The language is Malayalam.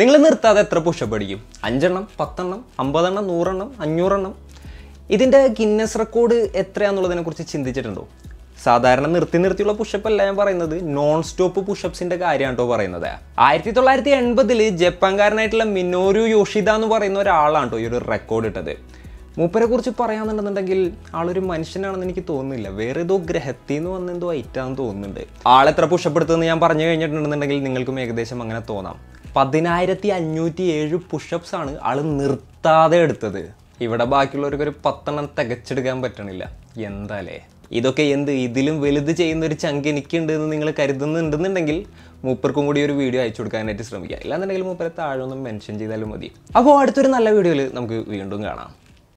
നിങ്ങൾ നിർത്താതെ എത്ര പുഷപ്പ് അടിക്കും അഞ്ചെണ്ണം പത്തെണ്ണം അമ്പതെണ്ണം നൂറെണ്ണം അഞ്ഞൂറെണ്ണം ഇതിൻ്റെ ഗിന്നസ് റെക്കോർഡ് എത്രയാണെന്നുള്ളതിനെക്കുറിച്ച് ചിന്തിച്ചിട്ടുണ്ടോ സാധാരണ നിർത്തി നിർത്തിയുള്ള പുഷപ്പ് അല്ല ഞാൻ പറയുന്നത് നോൺ സ്റ്റോപ്പ് പുഷപ്സിന്റെ കാര്യമാണ് കേട്ടോ പറയുന്നത് ആയിരത്തി തൊള്ളായിരത്തി എൺപതിൽ ജപ്പാൻകാരനായിട്ടുള്ള മിനോരു യോഷിത എന്ന് പറയുന്ന ഒരാളാണ് കേട്ടോ ഈ ഒരു റെക്കോർഡ് ഇട്ടത് മൂപ്പരെ കുറിച്ച് പറയാന്നുണ്ടെന്നുണ്ടെങ്കിൽ ആളൊരു മനുഷ്യനാണെന്ന് എനിക്ക് തോന്നുന്നില്ല വേറെ ഏതോ ഗ്രഹത്തിൽ നിന്ന് വന്ന എന്തോ ഐറ്റാന്ന് തോന്നുന്നുണ്ട് ആളെത്ര പുഷപ്പെടുത്തതെന്ന് ഞാൻ പറഞ്ഞു കഴിഞ്ഞിട്ടുണ്ടെന്നുണ്ടെങ്കിൽ നിങ്ങൾക്കും ഏകദേശം അങ്ങനെ തോന്നാം പതിനായിരത്തി അഞ്ഞൂറ്റി ഏഴ് പുഷപ്സ് ആണ് ആൾ നിർത്താതെ എടുത്തത് ഇവിടെ ബാക്കിയുള്ളവർക്ക് ഒരു പത്തെണ്ണം തികച്ചെടുക്കാൻ പറ്റണില്ല എന്താലേ ഇതൊക്കെ എന്ത് ഇതിലും വലുത് ചെയ്യുന്ന ഒരു ചങ്ക് എനിക്കുണ്ട് എന്ന് നിങ്ങൾ കരുതുന്നുണ്ടെന്നുണ്ടെങ്കിൽ മൂപ്പർക്കും കൂടി ഒരു വീഡിയോ അയച്ചു കൊടുക്കാനായിട്ട് ശ്രമിക്കുക ഇല്ലാന്നുണ്ടെങ്കിൽ മൂപ്പരെ താഴെ ഒന്നും മെൻഷൻ ചെയ്താലും മതി അപ്പോൾ അടുത്തൊരു നല്ല വീഡിയോയിൽ നമുക്ക് വീണ്ടും കാണാം